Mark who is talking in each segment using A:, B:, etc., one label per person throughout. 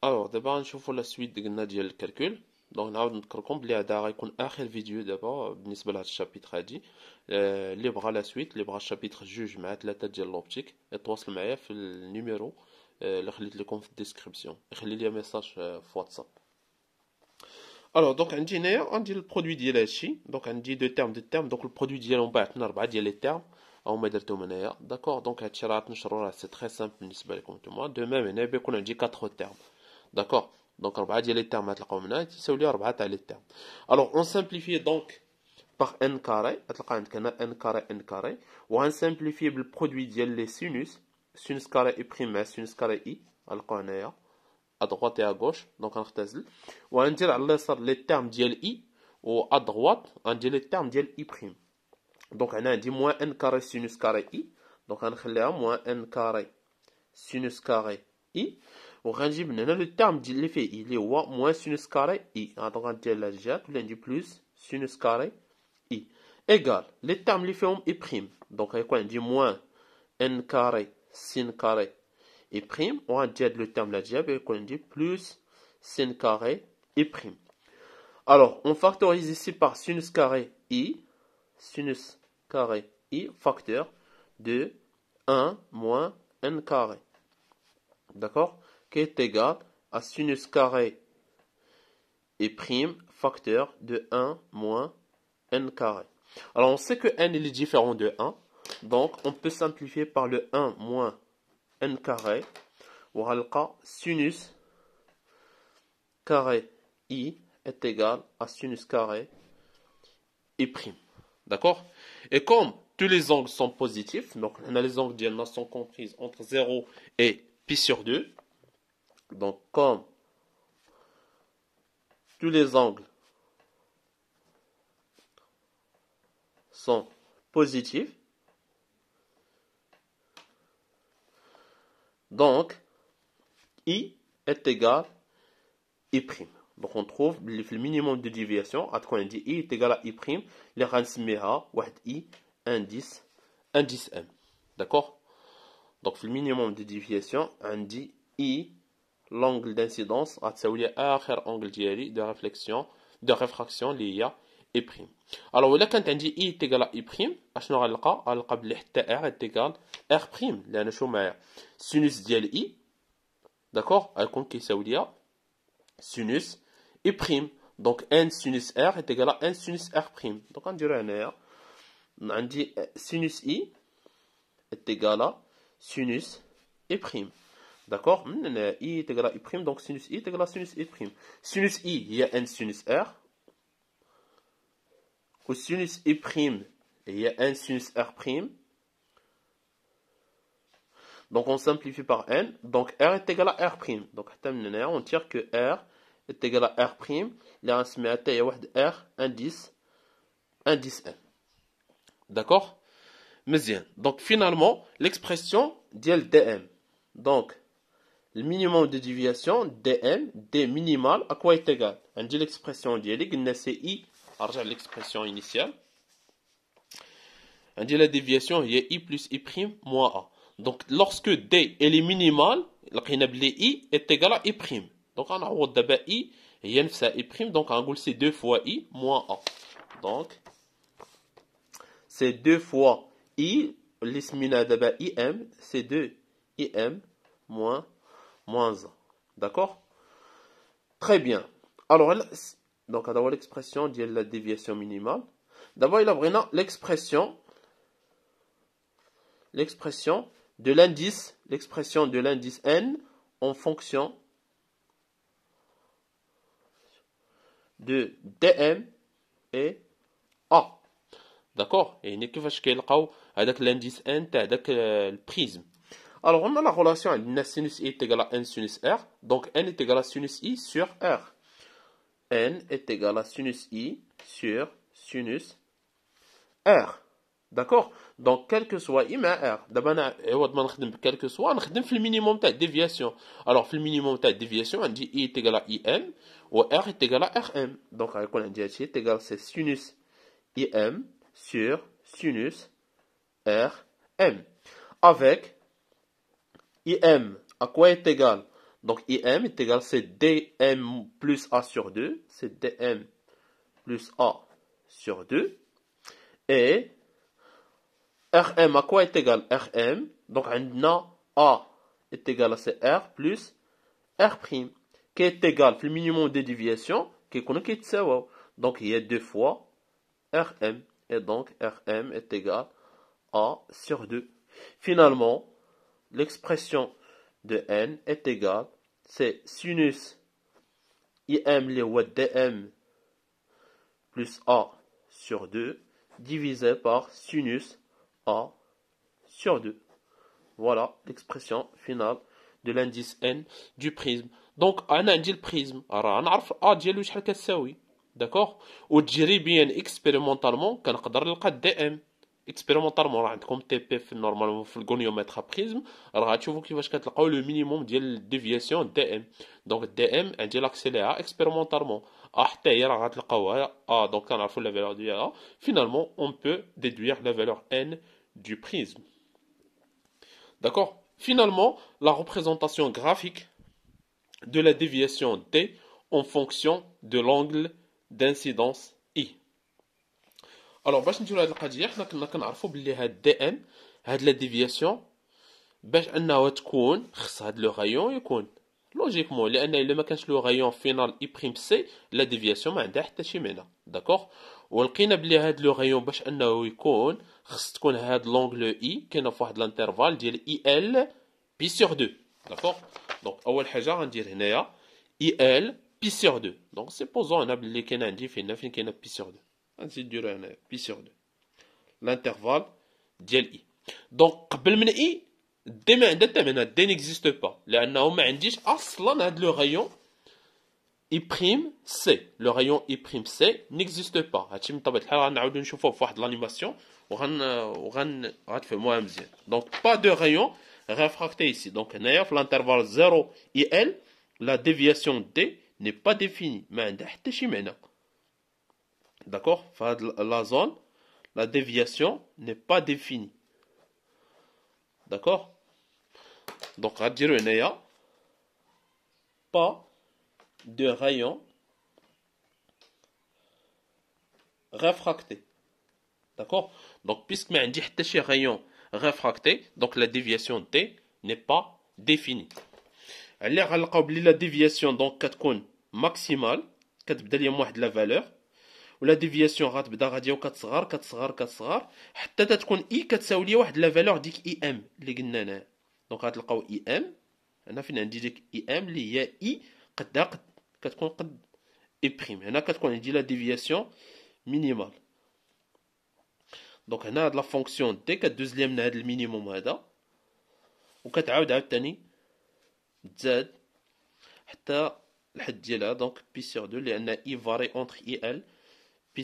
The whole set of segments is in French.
A: alors d'abord on va la suite de notre calcul donc on les vidéo d'abord euh, chapitre euh, là la suite les bras chapitre la de l'optique et le numéro euh, description le message WhatsApp alors donc on dit on le produit de la donc on dit deux termes termes donc le produit on les termes on d'accord donc c'est très simple de même on a dit quatre termes d'accord donc 4 dièles termes on a trouvé maintenant les termes alors on simplifie donc par n carré on a n carré n carré ou on simplifie le produit dièles sinus sinus carré i prime sinus carré i on le à droite et à gauche donc on résout ou on dit à les termes dièles i ou à droite on dit les termes dièles i prime donc on a moins n carré sinus carré i donc on a moins n carré sinus carré i au régime le terme de l'effet il est moins sinus carré i en train de dire on on dit plus sinus carré i égal le terme l'effet om i prime donc on dit moins n carré sin carré i prime on dit le terme la et on dit plus sin carré i prime alors on factorise ici par sinus carré i sinus carré i facteur de 1 moins n carré d'accord qui est égal à sinus carré et prime facteur de 1 moins n carré. Alors on sait que n est différent de 1, donc on peut simplifier par le 1 moins n carré. Ou alors, sinus carré i est égal à sinus carré et prime. D'accord Et comme tous les angles sont positifs, donc on a les angles sont comprises entre 0 et pi sur 2, donc, comme tous les angles sont positifs, donc I est égal à I'. Donc on trouve le minimum de déviation, à quoi on dit I est égal à I', les ou I, indice, indice M. D'accord Donc le minimum de déviation, on I l'angle d'incidence, c'est angle de réflexion, de réfraction lié à I prime. Alors, là, quand on dit I est égal à I prime, à ce moment R est égal à R prime. Là, on sinus d'IL I, d'accord À la qui est sinus I prime. Donc, N sinus R est égal à N sinus R prime. Donc, on dirait un R. On dit sinus I est égal à sinus I prime. D'accord hmm, I est égal à I', donc sinus I est égal à sinus I'. Sinus I, il y a n sinus R. sinus I', il y a n sinus R'. Donc on simplifie par n. Donc r est égal à r'. Donc on tire que r est égal à r'. Il a un r indice indice n. D'accord Donc finalement, l'expression d'IL dm. Donc le minimum de déviation dm d minimal à quoi est égal dit l'expression que c'est i, on ارجع l'expression initiale dit la déviation a i plus i prime moins a donc lorsque d elle est minimale لقينا بلي i est égal à i prime donc غنعوض d'abord i هي نفسها i prime donc غنقول c'est 2 fois i moins a donc c'est 2 fois i l'ismina de im c'est 2 im moins moins 1. D'accord Très bien. Alors, donc, donc, d'abord l'expression de la déviation minimale. D'abord, il a l'expression l'expression de l'indice, l'expression de l'indice n en fonction de dm et a. D'accord Et il n'y a que l'indice n, euh, le prisme. Alors on a la relation sinus i est égal à n sinus r, donc n est égal à sinus i sur r. n est égal à sinus i sur sinus r. D'accord Donc quel que soit i mais r, d'abord on eh, va quel que soit, نخدم le minimum de déviation. Alors le minimum de déviation, on dit i est égal à im ou r est égal à rm. Donc on a dit i égal c'est sinus im sur sinus rm avec IM, à quoi est égal Donc IM est égal, c'est DM plus A sur 2, c'est DM plus A sur 2. Et RM, à quoi est égal RM Donc on a A est égal à R plus R', prime, qui est égal au minimum de déviation, qui est Donc il y a deux fois RM. Et donc RM est égal à A sur 2. Finalement, L'expression de n est égale, c'est sinus im les dm plus a sur 2 divisé par sinus a sur 2. Voilà l'expression finale de l'indice n du prisme. Donc, un le prisme, a ديالو شحال كتساوي. D'accord Ou bien expérimentalement, dm. Expérimentalement, comme TPF normalement, le goniomètre à prisme, alors tu vois que le minimum de déviation dm. Donc dm est l'accélérateur expérimentalement. Donc la valeur Finalement, on peut déduire la valeur n du prisme. D'accord Finalement, la représentation graphique de la déviation d en fonction de l'angle d'incidence الوغ باش نديرو هاد القضيه حنا كنا كنعرفو بلي هاد دي ان هاد لا ديفياسيون باش انها تكون خص هاد لو غايون يكون لوجيكمون لان الا ما كانش لو غايون فينال اي بريم سي لا ديفياسيون ما عندها حتى شي معنى داكوغ ولقينا بلي هاد لو غايون باش انه يكون خص تكون هاد لونغل اي e، كاينه في واحد لانترفال ديال اي ال بي سور دو داكوغ دونك اول حاجه غندير هنايا اي ال بي سور دو دونك سيبوزون انا بلي كاين عندي فين فين كاينه بي سور دو غنزيد نديرو هنا بي سور 2 لانترفال ديال اي دونك قبل من اي دي ما عندها حتى معنى دي نيكزيست با لانه ما عنديش اصلا هاد لو غايون اي بريم سي لو غايون اي بريم سي نيكزيست با هادشي من طبيعه الحال غنعاودو نشوفوه في واحد لانيماسيون وغن وغن غتفهموها مزيان دونك با دو غايون réfracté ici. Donc, dans l'intervalle 0 et L, la déviation D n'est pas définie. Mais elle n'a pas D'accord La zone, la déviation n'est pas définie. D'accord Donc, à dire n'y pas de rayon réfracté. D'accord Donc, puisque nous avons rayon réfracté, donc la déviation T n'est pas définie. Elle la déviation donc maximale, qu'elle mois de la valeur... ولا ديفياسيون غتبدا غاديه وكتصغر كتصغر كتصغر حتى تتكون اي e كتساوي ليا واحد لا فالور ديك اي e ام اللي قلنا انايا دونك غتلقاو اي e ام هنا فين عندي ديك اي ام اللي هي اي قدها قد كتكون قد اي بريم هنا كتكون عندي لا ديفياسيون مينيمال دونك هنا هاد لا فونكسيون دي كدوز ليا من هاد المينيموم هذا وكتعاود عاوتاني تزاد حتى الحد ديالها دونك بي سيغ دو لان اي فاري اونتر اي ال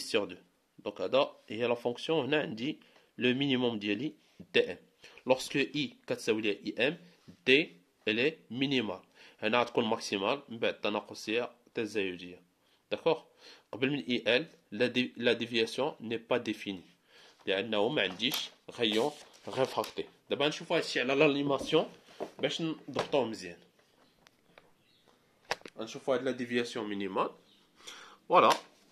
A: sur 2. Donc, là, il y a la fonction, on a dit le minimum d'ili, dm. Lorsque i, 4 ça im, d, elle est minimale. On a ben, un compte maximal, on des un D'accord il, la déviation n'est pas définie. Il y a un nom, rayon réfracté. D'abord, je vois ici l'animation. Je vais vous montrer. Je vais de la déviation minimale. Voilà.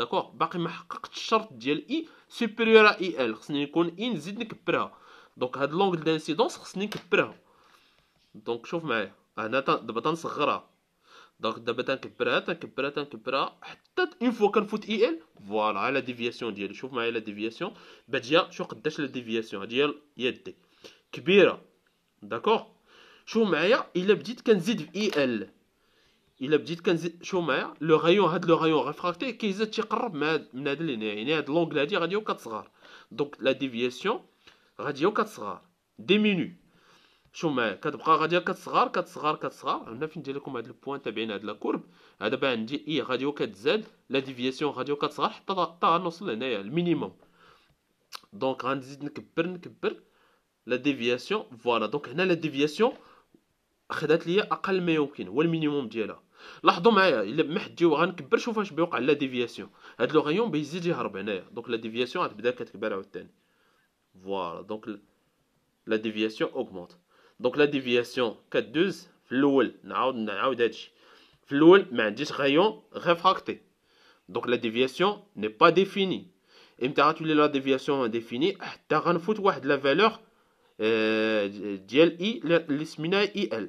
A: داكوغ باقي ما حققتش الشرط ديال اي سوبيريور اي ال خصني يكون اي نزيد نكبرها دونك هاد لونغل دانسيدونس خصني نكبرها دونك شوف معايا هنا دابا تنصغرها دونك دابا تنكبرها تنكبرها تنكبرها حتى اون فوا كنفوت اي ال فوالا لا ديفياسيون ديالي شوف معايا لا ديفياسيون باجيه شوف قداش لا ديفياسيون هي يدي كبيره داكوغ شوف معايا الا بديت كنزيد في اي ال الا بديت كنزيد شو معايا لو غايون هاد لو غايون ريفراكتي كيزاد تيقرب من هاد من هاد اللي يعني هاد لونغ هادي غادي وكتصغر دونك لا ديفياسيون غادي وكتصغر ديمينو شو معايا كتبقى غادي كتصغر كتصغر كتصغر هنا فين ندير لكم هاد البوان تابعين هاد لا كورب هذا بقى عندي اي غادي تزاد لا ديفياسيون غادي وكتصغر حتى حتى غنوصل لهنايا المينيموم دونك غنزيد نكبر نكبر لا ديفياسيون فوالا دونك هنا لا ديفياسيون خدات ليا اقل ما يمكن هو المينيموم ديالها لاحظوا معايا الا محت جيو غنكبر شوف اش بيوقع لا ديفياسيون هاد لو غيون بيزيد يهرب هنايا دونك لا ديفياسيون غتبدا كتكبر عاوتاني فوالا دونك لا ديفياسيون اوغمونت دونك لا ديفياسيون كدوز في الاول نعاود نعاود هادشي في الاول ما عنديش غيون غير دونك لا ديفياسيون ني با ديفيني امتى غتولي لا ديفياسيون ديفيني حتى غنفوت واحد آه، e، لا فالور ديال اي اللي سميناها اي e ال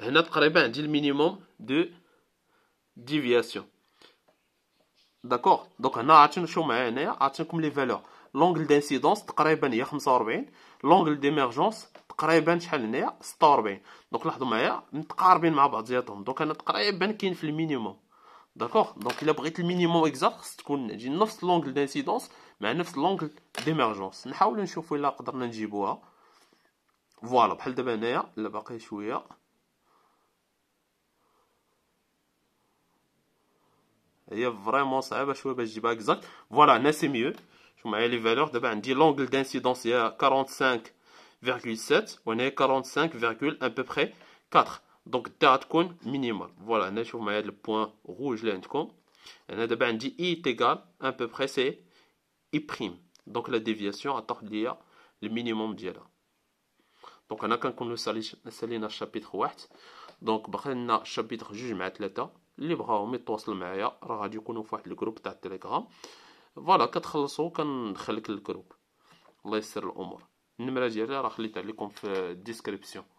A: هنا تقريبا عندي المينيموم دو ديفياسيون داكوغ دونك هنا عرفتي نمشيو معايا هنايا عاد لكم لي فالور لونغل دانسيدونس تقريبا هي 45 لونغل ديميرجونس تقريبا شحال هنايا 46 دونك لاحظوا معايا متقاربين مع بعضياتهم دونك انا تقريبا كاين في المينيموم داكوغ دونك الا بغيت المينيموم اكزاكت خص تكون نجي نفس لونغل دانسيدونس مع نفس لونغل ديميرجونس نحاولوا نشوفوا الا قدرنا نجيبوها فوالا بحال دابا هنايا لا باقي شويه Il y a vraiment ça, ben, Voilà, c'est mieux. Je vais les valeurs. L'angle d'incidence est de 45,7. On est 45, à peu près 4. Donc, c'est le minimum. Voilà, je le point rouge. Et je i est égal à peu près i'. Donc, la déviation, il le minimum. Donc, on a quand même le chapitre 1 Donc, on va chapitre jugement اللي بغاهم يتواصل معايا راه غادي يكونوا في واحد الجروب تاع التليجرام فوالا كتخلصوا كندخلك للجروب الله يسر الامور النمره ديالي راه خليتها لكم في الديسكريبسيون